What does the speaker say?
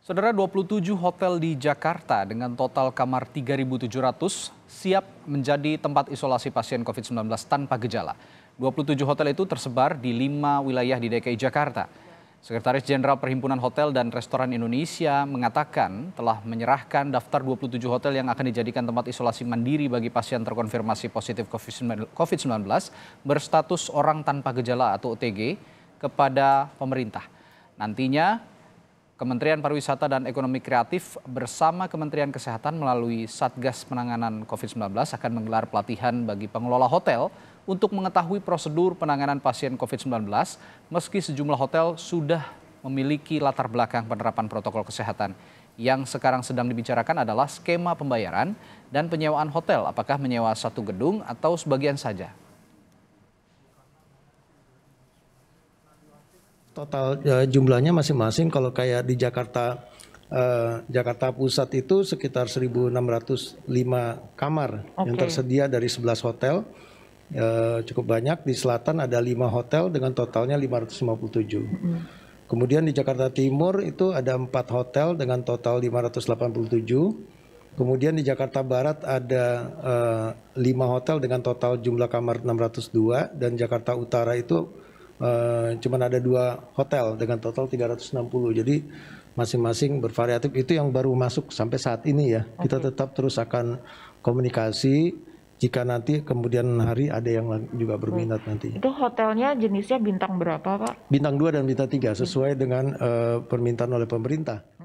Saudara 27 hotel di Jakarta dengan total kamar 3.700 siap menjadi tempat isolasi pasien COVID-19 tanpa gejala. 27 hotel itu tersebar di lima wilayah di DKI Jakarta. Sekretaris Jenderal Perhimpunan Hotel dan Restoran Indonesia mengatakan telah menyerahkan daftar 27 hotel yang akan dijadikan tempat isolasi mandiri bagi pasien terkonfirmasi positif COVID-19 berstatus orang tanpa gejala atau OTG kepada pemerintah. Nantinya Kementerian Pariwisata dan Ekonomi Kreatif bersama Kementerian Kesehatan melalui Satgas Penanganan COVID-19 akan menggelar pelatihan bagi pengelola hotel untuk mengetahui prosedur penanganan pasien COVID-19 meski sejumlah hotel sudah memiliki latar belakang penerapan protokol kesehatan. Yang sekarang sedang dibicarakan adalah skema pembayaran dan penyewaan hotel, apakah menyewa satu gedung atau sebagian saja. total uh, jumlahnya masing-masing kalau kayak di Jakarta uh, Jakarta Pusat itu sekitar 1.605 kamar okay. yang tersedia dari 11 hotel. Uh, cukup banyak di selatan ada 5 hotel dengan totalnya 557. Mm -hmm. Kemudian di Jakarta Timur itu ada 4 hotel dengan total 587. Kemudian di Jakarta Barat ada uh, eh, 5 hotel dengan total jumlah kamar 602 dan Jakarta Utara itu uh, cuman ada dua hotel dengan total 360. Jadi masing-masing bervariatif itu yang baru masuk sampai saat ini ya. Okay. Kita tetap terus akan komunikasi jika nanti kemudian hari ada yang juga berminat nanti. Itu hotelnya jenisnya bintang berapa, Pak? Bintang 2 dan bintang 3 sesuai dengan uh, permintaan oleh pemerintah.